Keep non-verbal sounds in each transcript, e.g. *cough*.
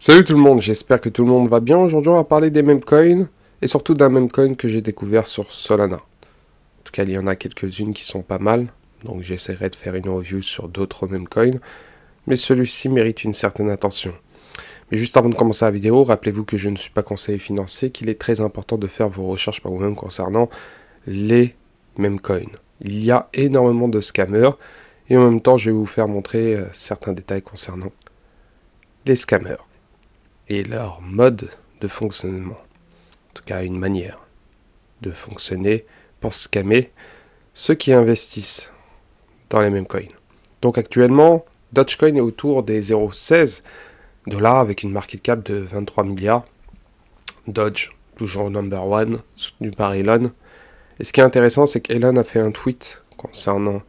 Salut tout le monde, j'espère que tout le monde va bien. Aujourd'hui, on va parler des mêmes coins et surtout d'un même coin que j'ai découvert sur Solana. En tout cas, il y en a quelques-unes qui sont pas mal, donc j'essaierai de faire une review sur d'autres meme coins, mais celui-ci mérite une certaine attention. Mais juste avant de commencer la vidéo, rappelez-vous que je ne suis pas conseiller financier, qu'il est très important de faire vos recherches par vous-même concernant les mêmes coins. Il y a énormément de scammers et en même temps, je vais vous faire montrer euh, certains détails concernant les scammers et leur mode de fonctionnement. En tout cas, une manière de fonctionner pour scammer ceux qui investissent dans les mêmes coins. Donc actuellement, Dogecoin est autour des 0,16 dollars avec une market cap de 23 milliards. Doge, toujours number one, soutenu par Elon. Et ce qui est intéressant, c'est qu'Elon a fait un tweet concernant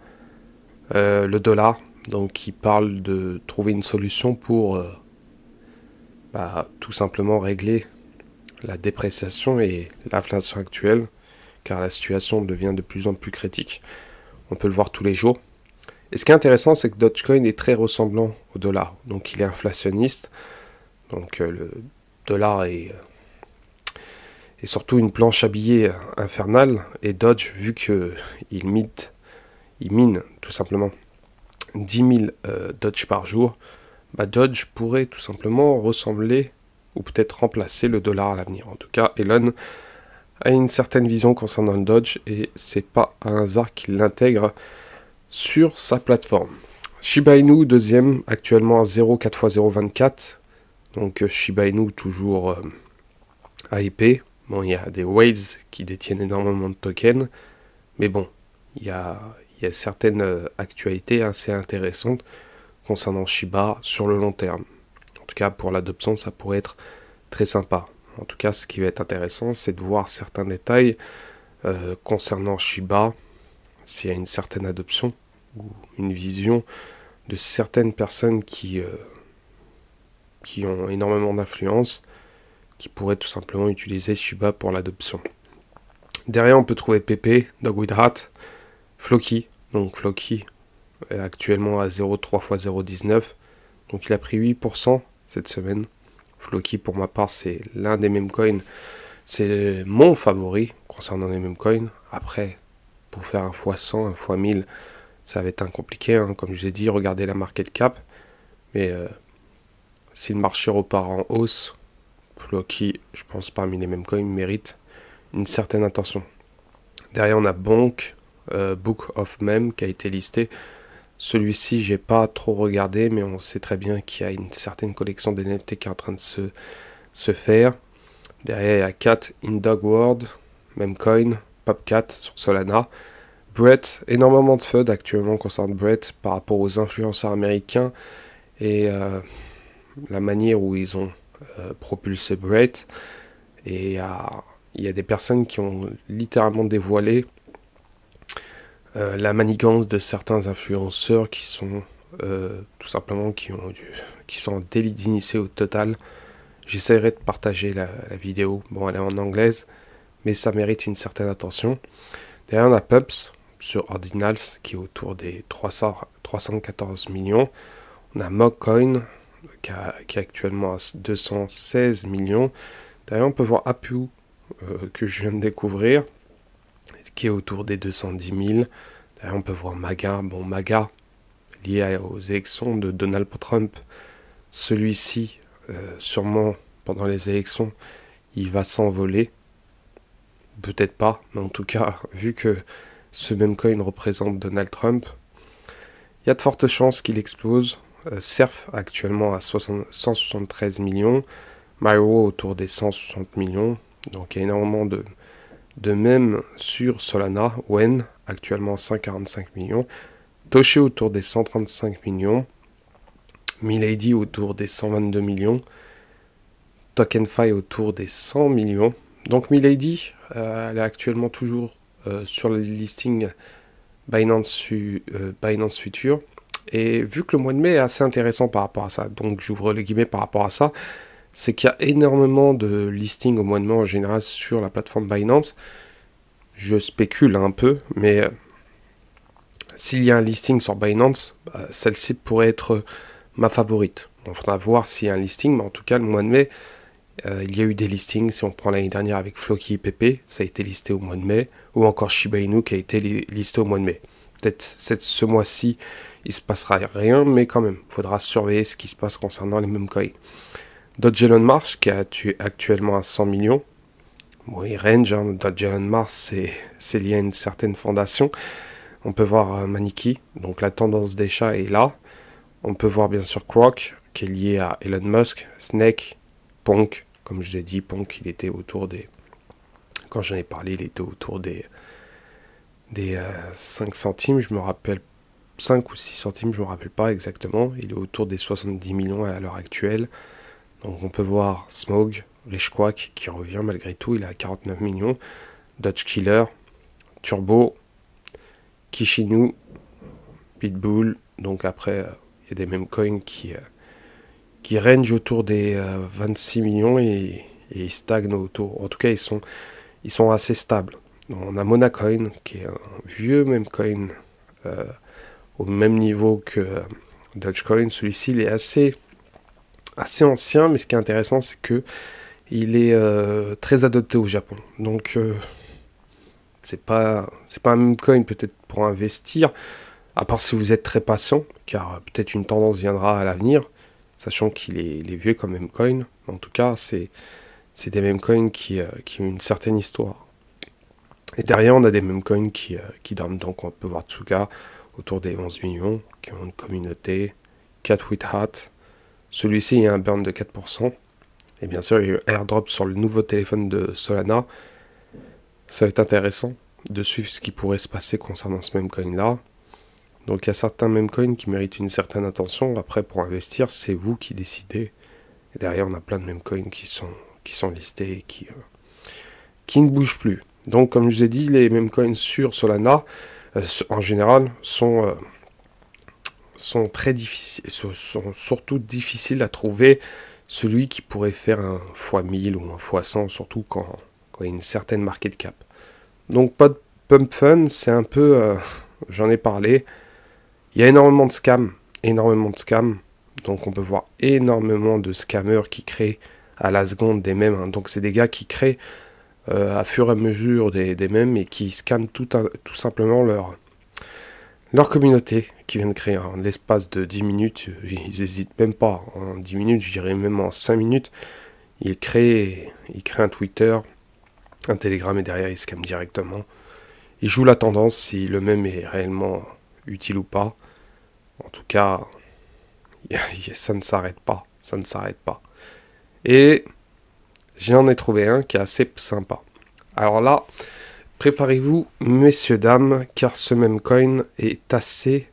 euh, le dollar, donc il parle de trouver une solution pour euh, bah, tout simplement régler la dépréciation et l'inflation actuelle, car la situation devient de plus en plus critique. On peut le voir tous les jours. Et ce qui est intéressant, c'est que Dogecoin est très ressemblant au dollar. Donc il est inflationniste. Donc euh, le dollar euh, est, surtout une planche à billets infernale. Et Doge, vu qu'il il mine tout simplement 10 000 Dodge par jour, bah, dodge pourrait tout simplement ressembler ou peut-être remplacer le dollar à l'avenir. En tout cas, Elon a une certaine vision concernant le dodge et c'est pas un hasard qu'il l'intègre sur sa plateforme. Shiba Inu, deuxième, actuellement à 0,4 x 0,24. Donc euh, Shiba Inu toujours AIP. Euh, bon, il y a des waves qui détiennent énormément de tokens. Mais bon, il y a certaines euh, actualités assez intéressantes concernant Shiba sur le long terme. En tout cas, pour l'adoption, ça pourrait être très sympa. En tout cas, ce qui va être intéressant, c'est de voir certains détails euh, concernant Shiba, s'il y a une certaine adoption ou une vision de certaines personnes qui, euh, qui ont énormément d'influence, qui pourraient tout simplement utiliser Shiba pour l'adoption. Derrière, on peut trouver Pepe, with Hat, Floki, donc Floki euh, actuellement à 0,3 x 0,19. Donc il a pris 8% cette semaine. Floki, pour ma part, c'est l'un des mêmes coins. C'est mon favori concernant les mêmes coins. Après, pour faire un x100, un x1000, ça va être un compliqué. Hein. Comme je vous ai dit, regardez la market cap. Mais euh, si le marché repart en hausse, Floki, je pense parmi les mêmes coins, mérite une certaine attention. Derrière, on a BONK, euh, Book of MEME qui a été listé. Celui-ci, j'ai pas trop regardé, mais on sait très bien qu'il y a une certaine collection d'NFT qui est en train de se, se faire. Derrière, il y a Cat in Dog World, même coin, Popcat sur Solana. Brett, énormément de FUD actuellement concernant Brett par rapport aux influenceurs américains et euh, la manière où ils ont euh, propulsé Brett. Et euh, il y a des personnes qui ont littéralement dévoilé euh, la manigance de certains influenceurs qui sont euh, tout simplement qui ont qui sont en délit d'initié au total. J'essaierai de partager la, vidéo. Bon, elle est en anglaise, mais ça mérite une certaine attention. Derrière, on a Pups sur Ordinals qui est autour des 300, 314 millions. On a Mockcoin qui, qui est actuellement à 216 millions. D'ailleurs, on peut voir Apu euh, que je viens de découvrir autour des 210 000. on peut voir MAGA. Bon, MAGA, lié aux élections de Donald Trump, celui-ci, euh, sûrement pendant les élections, il va s'envoler. Peut-être pas, mais en tout cas, *laughs* vu que ce même coin représente Donald Trump, il y a de fortes chances qu'il explose. Euh, Cerf actuellement à 173 millions, Myro autour des 160 millions, donc il y a énormément de, de même sur Solana, WEN, actuellement 145 millions, Toshé autour des 135 millions, Milady autour des 122 millions, TokenFi autour des 100 millions. Donc Milady, euh, elle est actuellement toujours euh, sur le listing Binance, euh, Binance Future. Et vu que le mois de mai est assez intéressant par rapport à ça, donc j'ouvre les guillemets par rapport à ça, c'est qu'il y a énormément de listings au mois de mai en général sur la plateforme Binance. Je spécule un peu, mais euh, s'il y a un listing sur Binance, bah, celle-ci pourrait être euh, ma favorite. On faudra voir s'il y a un listing, mais en tout cas, le mois de mai, euh, il y a eu des listings. Si on prend l'année dernière avec Floki et PP, ça a été listé au mois de mai, ou encore Shiba Inu qui a été listé au mois de mai. Peut-être ce mois-ci, il se passera rien, mais quand même, il faudra surveiller ce qui se passe concernant les mêmes coins. Dodgelon Marsh, qui tué actuellement à 100 millions. Oui range, hein. Dodge Elon Marsh, c'est lié à une certaine fondation. On peut voir euh, Maniki, donc la tendance des chats est là. On peut voir bien sûr Croc, qui est lié à Elon Musk, Snake, Punk. Comme je vous ai dit, Punk, il était autour des... Quand j'en ai parlé, il était autour des, des 5 euh, centimes, je me rappelle 5 ou 6 centimes, je ne me rappelle pas exactement. Il est autour des 70 millions à l'heure actuelle. Donc on peut voir Smog, Les qui revient malgré tout, il est à 49 millions, Dodge Killer, Turbo, Kishinu, Pitbull. Donc après, euh, il y a des mêmes coins qui, euh, qui rangent autour des 26 euh, millions et, ils stagnent autour. En tout cas, ils sont, ils sont assez stables. on a Monacoin qui est un vieux même coin au même niveau que coin Celui-ci, il est assez assez ancien, mais ce qui est intéressant, c'est que il est euh, très adopté au Japon. Donc euh, c'est pas c'est pas un meme coin peut-être pour investir, à part si vous êtes très patient, car euh, peut-être une tendance viendra à l'avenir, sachant qu'il est, vieux comme meme coin. En tout cas, c'est c'est des meme coins qui, ont une certaine histoire. Et derrière, on a des meme coins qui, dorment. Donc on peut voir Tsuga autour des 11 millions, qui ont une communauté, Cat with Hat, celui-ci il y a un burn de 4%. Et bien sûr, il y a eu airdrop sur le nouveau téléphone de Solana. Ça va être intéressant de suivre ce qui pourrait se passer concernant ce même coin là. Donc il y a certains même coins qui méritent une certaine attention. Après, pour investir, c'est vous qui décidez. Et derrière, on a plein de même coins qui sont, qui sont listés et qui, euh, qui ne bougent plus. Donc, comme je vous ai dit, les même coins sur Solana, euh, en général, sont. Euh, sont très difficiles, sont surtout difficiles à trouver. Celui qui pourrait faire un x1000 ou un x100, surtout quand, quand, il y a une certaine de cap. Donc pas de pump fun, c'est un peu, euh, j'en ai parlé. Il y a énormément de scams, énormément de scams. Donc on peut voir énormément de scammers qui créent à la seconde des mêmes. Hein. Donc c'est des gars qui créent euh, à fur et à mesure des, des mêmes et qui scamment tout, tout simplement leur, leur communauté qui vient de créer en l'espace de 10 minutes, ils n'hésitent même pas, en 10 minutes, je dirais même en 5 minutes, ils créent, ils créent un Twitter, un Telegram et derrière ils scamment directement. Ils jouent la tendance si le même est réellement utile ou pas. En tout cas, *laughs* ça ne s'arrête pas, ça ne s'arrête pas. Et j'en ai trouvé un qui est assez sympa. Alors là, Préparez-vous, messieurs, dames, car ce même coin est assez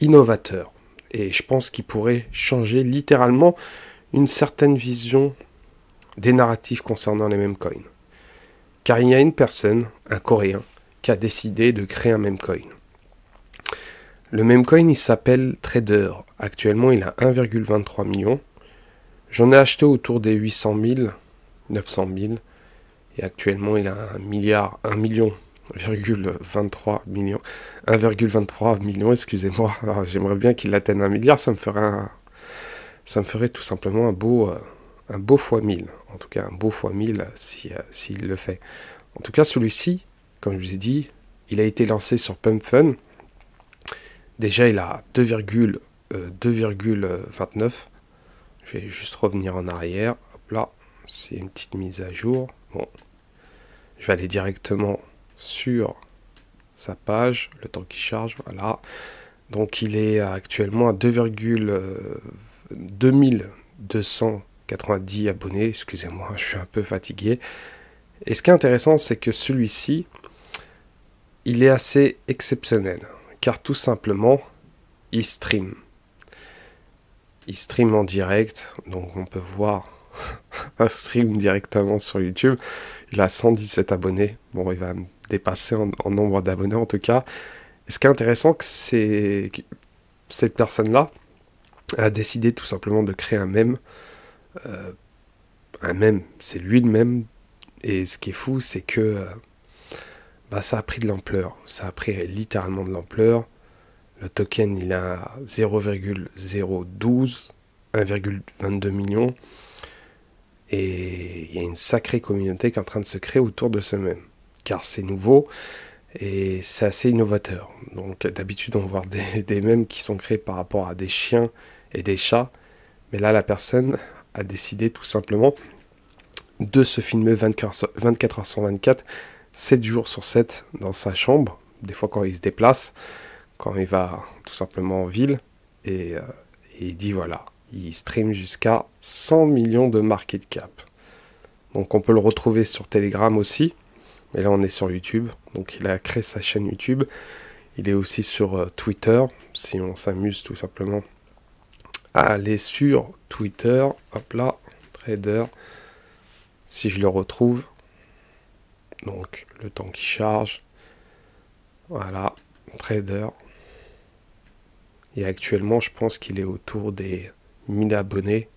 innovateur. Et je pense qu'il pourrait changer littéralement une certaine vision des narratifs concernant les mêmes coins. Car il y a une personne, un Coréen, qui a décidé de créer un même coin. Le même coin, il s'appelle Trader. Actuellement, il a 1,23 million. J'en ai acheté autour des 800 000, 900 000 et actuellement il a un milliard, 1 million 1,23 millions 1,23 million, excusez-moi. *laughs* J'aimerais bien qu'il atteigne un milliard, ça me ferait ça me ferait tout simplement un beau, euh, un beau fois 1000. En tout cas, un beau fois 1000 euh, euh, s'il le fait. En tout cas, celui-ci, comme je vous ai dit, il a été lancé sur Pump Fun. Déjà, il a 2,29. je vais juste revenir en arrière. là, c'est une petite mise à jour. Bon, je vais aller directement sur sa page, le temps qui charge, voilà. Donc il est actuellement à 2290 abonnés, excusez-moi, je suis un peu fatigué. Et ce qui est intéressant, c'est que celui-ci, il est assez exceptionnel, car tout simplement, il stream. Il stream en direct, donc on peut voir *laughs* un stream directement sur YouTube. Il a 117 abonnés. Bon, il va me dépasser en, nombre d'abonnés en tout cas. ce qui est intéressant, c'est que cette personne-là a décidé tout simplement de créer un mème. Euh, un mème, c'est lui le mème. Et ce qui est fou, c'est que euh, bah, ça a pris de l'ampleur. Ça a pris littéralement de l'ampleur. Le token, il a 0,012, 1,22 millions. Et il y a une sacrée communauté qui est en train de se créer autour de ce même. Car c'est nouveau et c'est assez innovateur. Donc d'habitude on voit *laughs* des, mèmes qui sont créés par rapport à des chiens et des chats. Mais là la personne a décidé tout simplement de se filmer 24h 24 7 jours sur 7 dans sa chambre. Des fois quand il se déplace, quand il va tout simplement en ville. Et, euh, et il dit voilà, il stream jusqu'à 100 millions de market cap. Donc on peut le retrouver sur Telegram aussi. Mais là on est sur YouTube. Donc il a créé sa chaîne YouTube. Il est aussi sur euh, Twitter. Si on s'amuse tout simplement à aller sur Twitter. Hop là, trader. Si je le retrouve. Donc le temps qui charge. Voilà, trader. Et actuellement, je pense qu'il est autour des 1000 abonnés.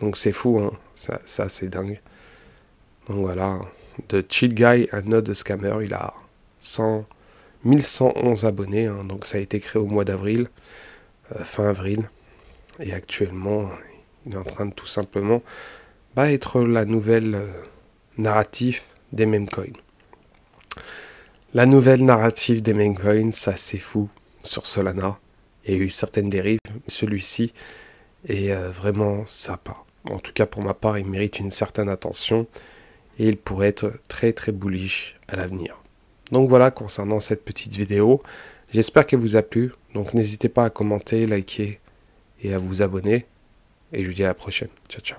Donc c'est fou, hein. ça, c'est dingue. Donc voilà, de Cheat Guy, un autre scammer, il a 100, 1111 abonnés. Hein. Donc ça a été créé au mois d'avril, euh, fin avril. Et actuellement, il est en train de tout simplement bah, être la nouvelle euh, narrative des coins. La nouvelle narrative des memecoins, ça c'est fou sur Solana. Il y a eu certaines dérives. Celui-ci, et euh, vraiment sympa. En tout cas, pour ma part, il mérite une certaine attention et il pourrait être très très bullish à l'avenir. Donc voilà concernant cette petite vidéo. J'espère qu'elle vous a plu. Donc n'hésitez pas à commenter, liker et à vous abonner. Et je vous dis à la prochaine. Ciao ciao.